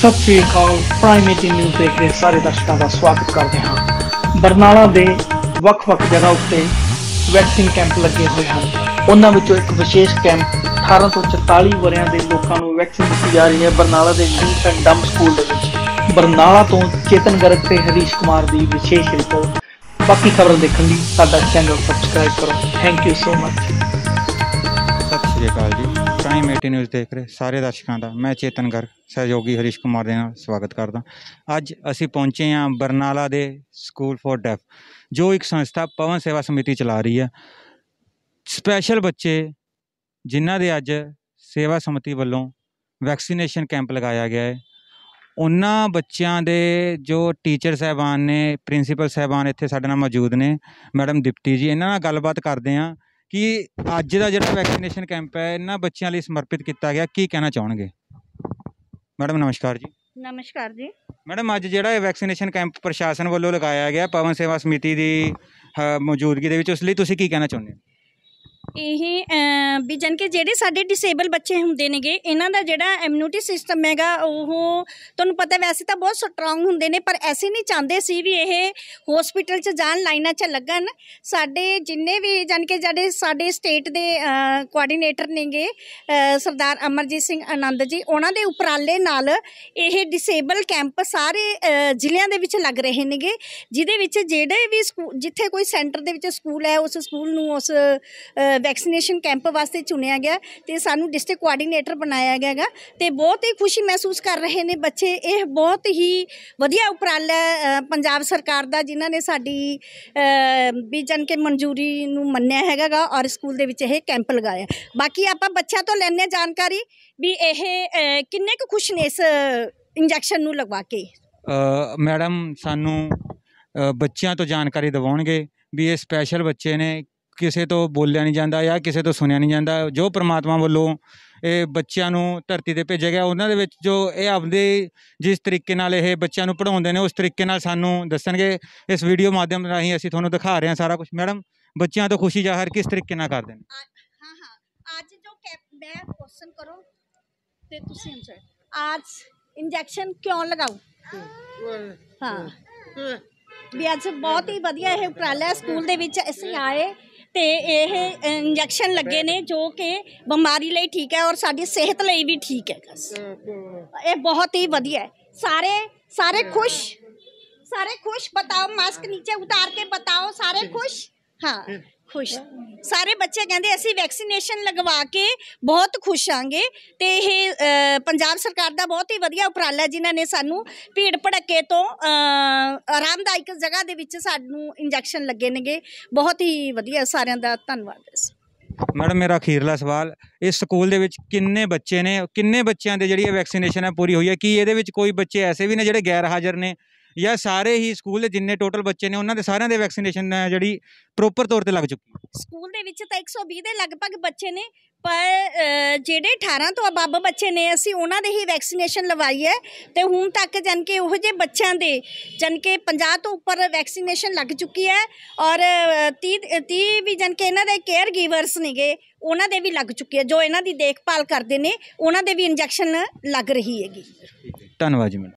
ਸਤਿ ਸ੍ਰੀ ਅਕਾਲ prime 18 news ਦੇ ਸਾਰੇ ਦਰਸ਼ਕਾਂ ਦਾ ਸਵਾਗਤ ਕਰਦੇ ਹਾਂ ਬਰਨਾਲਾ ਦੇ ਵੱਖ-ਵੱਖ ਜਗ੍ਹਾ ਉੱਤੇ ਵੈਕਸੀਨ ਕੈਂਪ ਲੱਗੇ ਹੋਏ ਹਨ ਉਹਨਾਂ ਵਿੱਚੋਂ ਇੱਕ ਵਿਸ਼ੇਸ਼ ਕੈਂਪ 18 ਤੋਂ 44 ਵਰਿਆਂ ਦੇ ਲੋਕਾਂ ਨੂੰ ਵੈਕਸੀਨ ਦਿੱਤੀ ਜਾ ਰਹੀ ਹੈ ਬਰਨਾਲਾ ਦੇ ਡੀਪ ਐਂਡ ਡੰਮ ਸਕੂਲ ਦੇ ਵਿੱਚ ਬਰਨਾਲਾ ਤੋਂ ਚੇਤਨ ਗਰਗ ਤੇ ਹਰੀਸ਼ ਕੁਮਾਰ ਦੀ ਵਿਸ਼ੇਸ਼ ਰਿਪੋਰਟ ਬਾਕੀ ਖਬਰਾਂ ਦੇਖਣ ਲਈ ਸਾਡਾ ਚੈਨਲ ਸਬਸਕ੍ਰਾਈਬ ਕਰੋ ਥੈਂਕ ਯੂ ਸੋ ਮੱਚ ਸਤਿ ਸ਼੍ਰੀ ਅਕਾਲ ਜੀ ਟਾਈਮ 80 ਨਿਊਜ਼ ਦੇਖ ਰਹੇ ਸਾਰੇ ਦਰਸ਼ਕਾਂ ਦਾ ਮੈਂ ਚੇਤਨ ਗਰਗ ਸਹਿਯੋਗੀ ਹਰੀਸ਼ ਕੁਮਾਰ ਦੇ ਨਾਲ ਸਵਾਗਤ ਕਰਦਾ ਅੱਜ ਅਸੀਂ ਪਹੁੰਚੇ ਹਾਂ ਬਰਨਾਲਾ ਦੇ ਸਕੂਲ ਫॉर ਡੈਫ ਜੋ ਇੱਕ ਸੰਸਥਾ ਪਵਨ ਸੇਵਾ ਸਮਿਤੀ ਚਲਾ ਰਹੀ ਹੈ ਸਪੈਸ਼ਲ ਬੱਚੇ ਜਿਨ੍ਹਾਂ ਦੇ ਅੱਜ ਸੇਵਾ ਸਮਿਤੀ ਵੱਲੋਂ ਵੈਕਸੀਨੇਸ਼ਨ ਕੈਂਪ ਲਗਾਇਆ ਗਿਆ ਹੈ ਉਹਨਾਂ ਬੱਚਿਆਂ ਦੇ ਜੋ ਟੀਚਰ ਸਹਿਬਾਨ ਨੇ ਪ੍ਰਿੰਸੀਪਲ ਸਹਿਬਾਨ ਇੱਥੇ ਸਾਡੇ ਨਾਲ ਮੌਜੂਦ ਨੇ ਮੈਡਮ ਦਿਪਤੀ ਜੀ ਇਹਨਾਂ ਨਾਲ ਗੱਲਬਾਤ ਕਰਦੇ ਆਂ ਕਿ ਅੱਜ ਦਾ ਜਿਹੜਾ ਵੈਕਸੀਨੇਸ਼ਨ ਕੈਂਪ ਹੈ ਇਹਨਾਂ ਬੱਚਿਆਂ ਲਈ ਸਮਰਪਿਤ ਕੀਤਾ ਗਿਆ ਕੀ ਕਹਿਣਾ ਚਾਹਣਗੇ ਮੈਡਮ ਨਮਸਕਾਰ ਜੀ ਨਮਸਕਾਰ ਜੀ ਮੈਡਮ ਅੱਜ ਜਿਹੜਾ ਇਹ ਵੈਕਸੀਨੇਸ਼ਨ ਕੈਂਪ ਪ੍ਰਸ਼ਾਸਨ ਵੱਲੋਂ ਲਗਾਇਆ ਗਿਆ ਪਵਨ ਸੇਵਾ ਸਮਿਤੀ ਦੀ ਮੌਜੂਦਗੀ ਦੇ ਵਿੱਚ ਉਸ ਲਈ ਤੁਸੀਂ ਕੀ ਕਹਿਣਾ ਚਾਹੁੰਦੇ ਹੋ ਇਹ ਵੀ ਜਨ ਕੇ ਜਿਹੜੇ ਸਾਡੇ ਡਿਸੇਬਲ ਬੱਚੇ ਹੁੰਦੇ ਨੇਗੇ ਇਹਨਾਂ ਦਾ ਜਿਹੜਾ ਇਮਿਊਨਿਟੀ ਸਿਸਟਮ ਹੈਗਾ ਉਹ ਤੁਹਾਨੂੰ ਪਤਾ ਵੈਸੇ ਤਾਂ ਬਹੁਤ ਸਟਰੋਂਗ ਹੁੰਦੇ ਨੇ ਪਰ ਐਸੇ ਨਹੀਂ ਚਾਹੁੰਦੇ ਸੀ ਵੀ ਇਹ ਹਸਪੀਟਲ 'ਚ ਜਾਣ ਲਾਈਨਾਂ 'ਚ ਲੱਗਣ ਸਾਡੇ ਜਿੰਨੇ ਵੀ ਜਨ ਕੇ ਜਿਹੜੇ ਸਾਡੇ ਸਟੇਟ ਦੇ ਕੋਆਰਡੀਨੇਟਰ ਨੇਗੇ ਸਰਦਾਰ ਅਮਰਜੀਤ ਸਿੰਘ ਆਨੰਦ ਜੀ ਉਹਨਾਂ ਦੇ ਉਪਰਾਲੇ ਨਾਲ ਇਹ ਡਿਸੇਬਲ ਕੈਂਪ ਸਾਰੇ ਜ਼ਿਲ੍ਹਿਆਂ ਦੇ ਵਿੱਚ ਲੱਗ ਰਹੇ ਨੇਗੇ ਜਿਹਦੇ ਵਿੱਚ ਜਿਹੜੇ ਵੀ ਜਿੱਥੇ ਕੋਈ ਸੈਂਟਰ ਦੇ ਵਿੱਚ ਸਕੂਲ ਹੈ ਉਸ ਸਕੂਲ ਨੂੰ ਉਸ ਵੈਕਸੀਨੇਸ਼ਨ ਕੈਂਪ ਵਾਸਤੇ ਵਾਸਤੇ ਚੁਣਿਆ ਗਿਆ ਤੇ ਸਾਨੂੰ ਡਿਸਟ੍ਰਿਕਟ ਕੋਆਰਡੀਨੇਟਰ ਬਣਾਇਆ ਗਿਆਗਾ ਤੇ ਬਹੁਤ ਹੀ ਖੁਸ਼ੀ ਮਹਿਸੂਸ ਕਰ ਰਹੇ ਨੇ ਬੱਚੇ ਇਹ ਬਹੁਤ ਹੀ ਵਧੀਆ ਉਪਰਾਲਾ ਪੰਜਾਬ ਸਰਕਾਰ ਦਾ ਜਿਨ੍ਹਾਂ ਨੇ ਸਾਡੀ ਵੀ ਜਨ ਕੇ ਮਨਜ਼ੂਰੀ ਨੂੰ ਮੰਨਿਆ ਹੈਗਾਗਾ ਔਰ ਸਕੂਲ ਦੇ ਵਿੱਚ ਇਹ ਕੈਂਪ ਲਗਾਇਆ ਬਾਕੀ ਆਪਾਂ ਬੱਚਿਆਂ ਤੋਂ ਲੈਣੇ ਜਾਣਕਾਰੀ ਵੀ ਇਹ ਕਿੰਨੇ ਕੁ ਖੁਸ਼ ਨੇ ਇਸ ਇੰਜੈਕਸ਼ਨ ਨੂੰ ਲਗਵਾ ਕੇ ਮੈਡਮ ਸਾਨੂੰ ਬੱਚਿਆਂ ਤੋਂ ਜਾਣਕਾਰੀ ਦਿਵਾਉਣਗੇ ਵੀ ਇਹ ਸਪੈਸ਼ਲ ਬੱਚੇ ਨੇ ਕਿਸੇ ਤੋਂ ਬੋਲਿਆ ਨਹੀਂ ਜਾਂਦਾ ਜਾਂ ਕਿਸੇ ਤੋਂ ਸੁਣਿਆ ਨਹੀਂ ਜਾਂਦਾ ਜੋ ਪ੍ਰਮਾਤਮਾ ਵੱਲੋਂ ਇਹ ਬੱਚਿਆਂ ਨੂੰ ਧਰਤੀ 'ਤੇ ਭੇਜਿਆ ਗਿਆ ਉਹਨਾਂ ਦੇ ਵਿੱਚ ਜੋ ਇਹ ਆਪਦੇ ਜਿਸ ਤਰੀਕੇ ਨਾਲ ਇਹ ਬੱਚਿਆਂ ਨੂੰ ਪੜ੍ਹਾਉਂਦੇ ਨੇ ਉਸ ਤਰੀਕੇ ਨਾਲ ਸਾਨੂੰ ਦੱਸਣਗੇ ਇਸ ਵੀਡੀਓ ਮਾਧਿਅਮ ਰਾਹੀਂ ਅਸੀਂ ਤੁਹਾਨੂੰ ਦਿਖਾ ਰਹੇ ਹਾਂ ਸਾਰਾ ਕੁਝ ਮੈਡਮ ਬੱਚਿਆਂ ਤੋਂ ਖੁਸ਼ੀ ਜ਼ਾਹਰ ਕਿਸ ਤਰੀਕੇ ਨਾਲ ਕਰਦੇ ਨੇ ਹਾਂ ਹਾਂ ਅੱਜ ਜੋ ਮੈਂ ਕੁਐਸਚਨ ਕਰੋ ਤੇ ਤੁਸੀਂ ਆਨਸਰ ਅੱਜ ਇੰਜੈਕਸ਼ਨ ਕਿਉਂ ਲਗਾਉ ਹਾਂ ਵੀ ਅੱਜ ਬਹੁਤ ਹੀ ਵਧੀਆ ਇਹ ਉਪਰਾਲਾ ਸਕੂਲ ਦੇ ਵਿੱਚ ਅਸੀਂ ਆਏ तो यह इंजैक्शन लगे ने जो कि बीमारी ठीक है और साहत ले भी ठीक है ये बहुत ही वजिए सारे सारे खुश सारे खुश बताओ मास्क नीचे उतार के बताओ सारे खुश ਹਾਂ ਖੁਸ਼ ਸਾਰੇ ਬੱਚੇ ਕਹਿੰਦੇ ਅਸੀਂ ਵੈਕਸੀਨੇਸ਼ਨ ਲਗਵਾ ਕੇ ਬਹੁਤ ਖੁਸ਼ ਆਂਗੇ ਤੇ ਇਹ ਪੰਜਾਬ ਸਰਕਾਰ ਦਾ ਬਹੁਤ ਹੀ ਵਧੀਆ ਉਪਰਾਲਾ ਜਿਨ੍ਹਾਂ ਨੇ ਸਾਨੂੰ ਭੀੜ ਭੜੱਕੇ ਤੋਂ ਆਰਾਮਦਾਇਕ ਜਗ੍ਹਾ ਦੇ ਵਿੱਚ ਸਾਨੂੰ ਇੰਜੈਕਸ਼ਨ ਲੱਗੇ ਨੇਗੇ ਬਹੁਤ ਹੀ ਵਧੀਆ ਸਾਰਿਆਂ ਦਾ ਧੰਨਵਾਦ ਮੈਡਮ ਮੇਰਾ ਅਖੀਰਲਾ ਸਵਾਲ ਇਸ ਸਕੂਲ ਦੇ ਵਿੱਚ ਕਿੰਨੇ ਬੱਚੇ ਨੇ ਕਿੰਨੇ ਬੱਚਿਆਂ ਦੇ ਜਿਹੜੀ ਵੈਕਸੀਨੇਸ਼ਨ ਹੈ ਪੂਰੀ ਹੋਈ ਹੈ ਕੀ ਇਹਦੇ ਵਿੱਚ ਕੋਈ ਬੱਚੇ ਐਸੇ ਵੀ ਨੇ ਜਿਹੜੇ ਗੈਰ ਹਾਜ਼ਰ ਨੇ ਜਾਂ ਸਾਰੇ ਹੀ ਸਕੂਲ ਦੇ ਜਿੰਨੇ ਟੋਟਲ ਬੱਚੇ ਨੇ ਉਹਨਾਂ ਦੇ ਸਾਰਿਆਂ ਦੇ ਵੈਕਸੀਨੇਸ਼ਨ ਜਿਹੜੀ ਪ੍ਰੋਪਰ ਤੌਰ ਤੇ ਲੱਗ ਚੁੱਕੀ ਹੈ ਸਕੂਲ ਦੇ ਵਿੱਚ ਤਾਂ 120 ਦੇ ਲਗਭਗ ਬੱਚੇ ਨੇ ਪਰ ਜਿਹੜੇ 18 ਤੋਂ ਅਬਾਬ ਬੱਚੇ ਨੇ ਅਸੀਂ ਉਹਨਾਂ ਦੇ ਹੀ ਵੈਕਸੀਨੇਸ਼ਨ ਲਵਾਈ ਹੈ ਤੇ ਹੁਣ ਤੱਕ ਜਨ ਕੇ ਉਹ ਜੇ ਬੱਚਿਆਂ ਦੇ ਜਨ ਕੇ 50 ਤੋਂ ਉੱਪਰ ਵੈਕਸੀਨੇਸ਼ਨ ਲੱਗ ਚੁੱਕੀ ਹੈ ਔਰ 30 30 ਵੀ ਜਨ ਕੇ ਇਹਨਾਂ ਦੇ ਕੇਅਰ ਗਿਵਰਸ ਨੇਗੇ ਉਹਨਾਂ ਦੇ ਵੀ ਲੱਗ ਚੁੱਕੀ ਹੈ ਜੋ ਇਹਨਾਂ ਦੀ ਦੇਖਭਾਲ ਕਰਦੇ ਨੇ ਉਹਨਾਂ ਦੇ ਵੀ ਇੰਜੈਕਸ਼ਨ ਲੱਗ ਰਹੀ ਹੈਗੀ ਧੰਨਵਾਦ ਜੀ